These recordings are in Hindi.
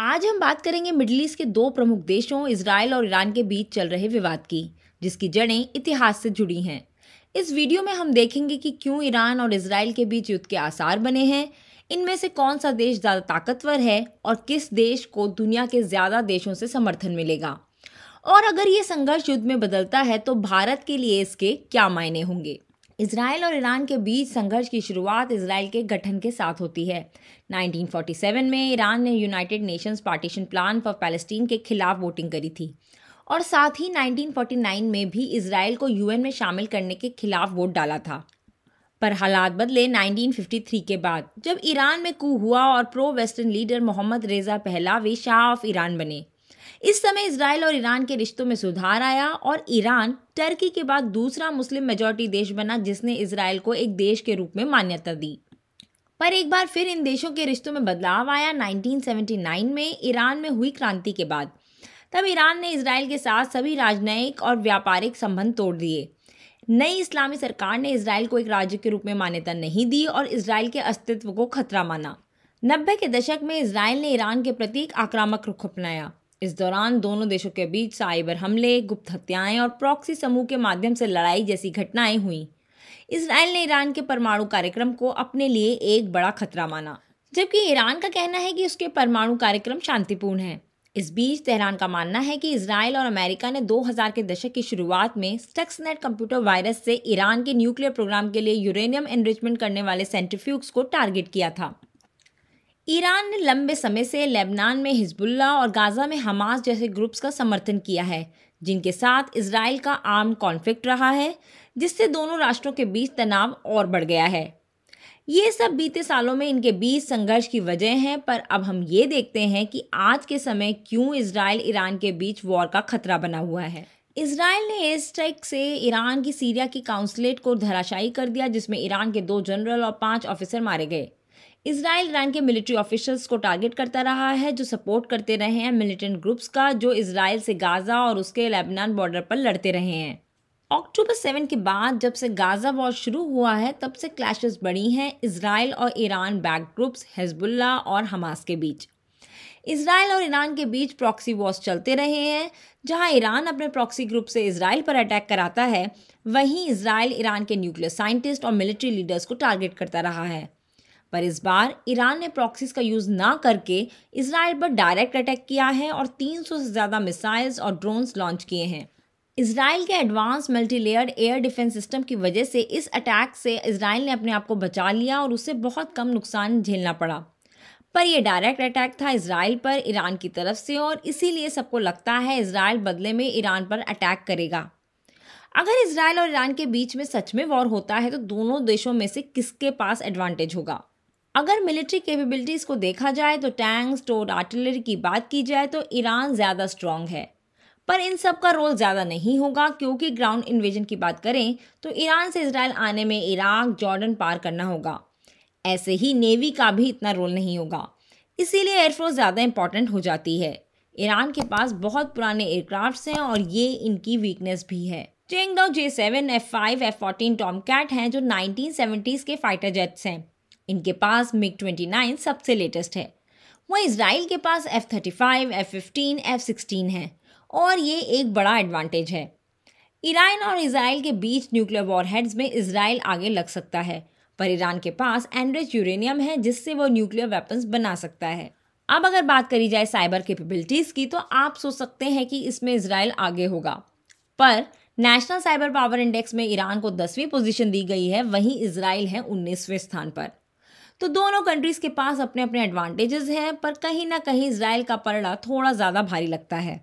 आज हम बात करेंगे मिडल ईस्ट के दो प्रमुख देशों इसराइल और ईरान के बीच चल रहे विवाद की जिसकी जड़ें इतिहास से जुड़ी हैं इस वीडियो में हम देखेंगे कि क्यों ईरान और इसराइल के बीच युद्ध के आसार बने हैं इनमें से कौन सा देश ज़्यादा ताकतवर है और किस देश को दुनिया के ज़्यादा देशों से समर्थन मिलेगा और अगर ये संघर्ष युद्ध में बदलता है तो भारत के लिए इसके क्या मायने होंगे इसराइल और ईरान के बीच संघर्ष की शुरुआत इसराइल के गठन के साथ होती है 1947 में ईरान ने United Nations partition plan for Palestine के खिलाफ वोटिंग करी थी और साथ ही 1949 में भी इसराइल को यूएन में शामिल करने के खिलाफ वोट डाला था पर हालात बदले 1953 के बाद जब ईरान में कू हुआ और प्रो वेस्टर्न लीडर मोहम्मद रेजा पहलावी शाह ऑफ ईरान बने इस समय इसराइल और ईरान के रिश्तों में सुधार आया और ईरान टर्की के बाद दूसरा मुस्लिम मेजोरिटी देश बना जिसने इसराइल को एक देश के रूप में मान्यता दी पर एक बार फिर इन देशों के रिश्तों में बदलाव आया 1979 में ईरान में हुई क्रांति के बाद तब ईरान ने इसराइल के साथ सभी राजनयिक और व्यापारिक संबंध तोड़ दिए नई इस्लामी सरकार ने इसराइल को एक राज्य के रूप में मान्यता नहीं दी और इसराइल के अस्तित्व को खतरा माना नब्बे के दशक में इसराइल ने ईरान के प्रति एक आक्रामक रुख अपनाया इस दौरान दोनों देशों के बीच साइबर हमले गुप्त हत्याएं और प्रॉक्सी समूह के माध्यम से लड़ाई जैसी घटनाएं हुई इसराइल ने ईरान के परमाणु कार्यक्रम को अपने लिए एक बड़ा खतरा माना जबकि ईरान का कहना है कि उसके परमाणु कार्यक्रम शांतिपूर्ण है इस बीच तेहरान का मानना है कि इसराइल और अमेरिका ने 2000 के दशक की शुरुआत में स्टक्सनेट कंप्यूटर वायरस से ईरान के न्यूक्लियर प्रोग्राम के लिए यूरेनियम एनरिचमेंट करने वाले सेंट्रीफ्यूग्स को टारगेट किया था ईरान ने लंबे समय से लेबनान में हिजबुल्ला और गाज़ा में हमास जैसे ग्रुप्स का समर्थन किया है जिनके साथ इसराइल का आर्म कॉन्फ्लिक्ट रहा है जिससे दोनों राष्ट्रों के बीच तनाव और बढ़ गया है ये सब बीते सालों में इनके बीच संघर्ष की वजह हैं पर अब हम ये देखते हैं कि आज के समय क्यों इसराइल ईरान के बीच वॉर का खतरा बना हुआ है इसराइल ने एयर स्ट्राइक से ईरान की सीरिया की काउंसलेट को धराशायी कर दिया जिसमें ईरान के दो जनरल और पांच ऑफिसर मारे गए इसराइल ईरान के मिलिट्री ऑफिशल्स को टारगेट करता रहा है जो सपोर्ट करते रहे हैं मिलिटेंट ग्रुप्स का जो इसराइल से गाज़ा और उसके लेबनान बॉर्डर पर लड़ते रहे हैं अक्टूबर सेवन के बाद जब से गाज़ा वॉर शुरू हुआ है तब से क्लैशेस बढ़ी हैं इसराइल और ईरान बैक ग्रुप्स हिजबुल्ला और हमास के बीच इसराइल और ईरान के बीच प्रॉक्सी वॉर्स चलते रहे हैं जहां ईरान अपने प्रॉक्सी ग्रुप से इसराइल पर अटैक कराता है वहीं इसराइल ईरान के न्यूक्लियर साइंटिस्ट और मिलिट्री लीडर्स को टारगेट करता रहा है पर इस बार ईरान ने प्रॉक्सीज का यूज़ ना करके इसराइल पर डायरेक्ट अटैक किया है और 300 से ज़्यादा मिसाइल्स और ड्रोन्स लॉन्च किए हैं इसराइल के advance multilayered air defence system की वजह से इस अटैक से इसराइल ने अपने आप को बचा लिया और उसे बहुत कम नुकसान झेलना पड़ा पर यह डायरेक्ट अटैक था इसराइल पर ईरान की तरफ से और इसीलिए सबको लगता है इसराइल बदले में ईरान पर अटैक करेगा अगर इसराइल और ईरान के बीच में सच में वॉर होता है तो दोनों देशों में से किसके पास एडवांटेज होगा अगर मिलिट्री कैपेबिलिटीज़ को देखा जाए तो टैंक्स टोड आर्टिलरी की बात की जाए तो ईरान ज़्यादा स्ट्रॉन्ग है पर इन सब का रोल ज़्यादा नहीं होगा क्योंकि ग्राउंड इन्वेजन की बात करें तो ईरान से इसराइल आने में इराक जॉर्डन पार करना होगा ऐसे ही नेवी का भी इतना रोल नहीं होगा इसीलिए एयरफोर्स ज़्यादा इंपॉर्टेंट हो जाती है ईरान के पास बहुत पुराने एयरक्राफ्ट हैं और ये इनकी वीकनेस भी है Chengdu J seven F five F fourteen tomcat हैं जो नाइनटीन के फाइटर जेट्स हैं इनके पास मिग ट्वेंटी नाइन सबसे लेटेस्ट है वह इसराइल के पास F thirty five F fifteen F sixteen है और ये एक बड़ा एडवांटेज है ईरान और इसराइल के बीच न्यूक्लियर वॉरहेड्स में इसराइल आगे लग सकता है पर ईरान के पास एंड्रेज यूरेनियम है जिससे वो न्यूक्लियर वेपन्स बना सकता है अब अगर बात करी जाए साइबर कैपेबिलिटीज़ की तो आप सोच सकते हैं कि इसमें इसराइल आगे होगा पर नेशनल साइबर पावर इंडेक्स में ईरान को दसवीं पोजीशन दी गई है वहीं इसराइल है उन्नीसवें स्थान पर तो दोनों कंट्रीज़ के पास अपने अपने एडवांटेजेस हैं पर कहीं ना कहीं इसराइल का पलड़ा थोड़ा ज़्यादा भारी लगता है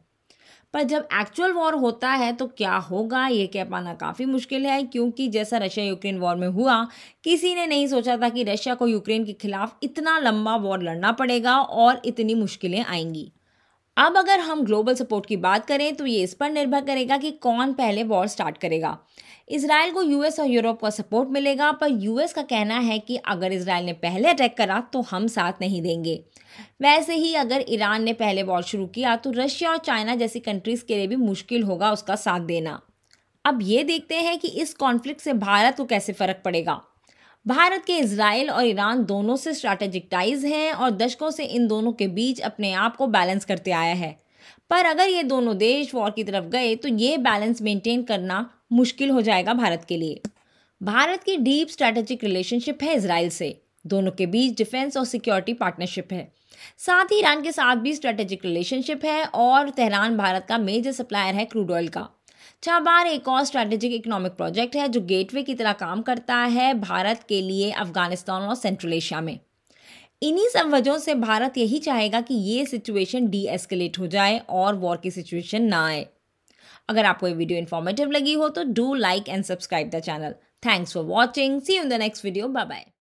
पर जब एक्चुअल वॉर होता है तो क्या होगा ये कह पाना काफ़ी मुश्किल है क्योंकि जैसा रशिया यूक्रेन वॉर में हुआ किसी ने नहीं सोचा था कि रशिया को यूक्रेन के खिलाफ इतना लंबा वॉर लड़ना पड़ेगा और इतनी मुश्किलें आएंगी अब अगर हम ग्लोबल सपोर्ट की बात करें तो ये इस पर निर्भर करेगा कि कौन पहले वॉर स्टार्ट करेगा इसराइल को यूएस और यूरोप का सपोर्ट मिलेगा पर यूएस का कहना है कि अगर इसराइल ने पहले अटैक करा तो हम साथ नहीं देंगे वैसे ही अगर ईरान ने पहले वॉर शुरू किया तो रशिया और चाइना जैसी कंट्रीज़ के लिए भी मुश्किल होगा उसका साथ देना अब ये देखते हैं कि इस कॉन्फ्लिक्ट से भारत को कैसे फ़र्क पड़ेगा भारत के इसराइल और ईरान दोनों से स्ट्रैटेजिक टाइज हैं और दशकों से इन दोनों के बीच अपने आप को बैलेंस करते आया है पर अगर ये दोनों देश वॉर की तरफ गए तो ये बैलेंस मेंटेन करना मुश्किल हो जाएगा भारत के लिए भारत की डीप स्ट्रैटेजिक रिलेशनशिप है इसराइल से दोनों के बीच डिफेंस और सिक्योरिटी पार्टनरशिप है साथ ही ईरान के साथ भी स्ट्रैटेजिक रिलेशनशिप है और तेहरान भारत का मेजर सप्लायर है क्रूड ऑयल का चाबार अच्छा, एक और स्ट्रेटेजिक इकोनॉमिक प्रोजेक्ट है जो गेटवे की तरह काम करता है भारत के लिए अफगानिस्तान और सेंट्रल एशिया में इन्हीं सब वजहों से भारत यही चाहेगा कि ये सिचुएशन डी एस्केलेट हो जाए और वॉर की सिचुएशन ना आए अगर आपको ये वीडियो इन्फॉर्मेटिव लगी हो तो do like and subscribe the channel thanks for watching see in the next video bye bye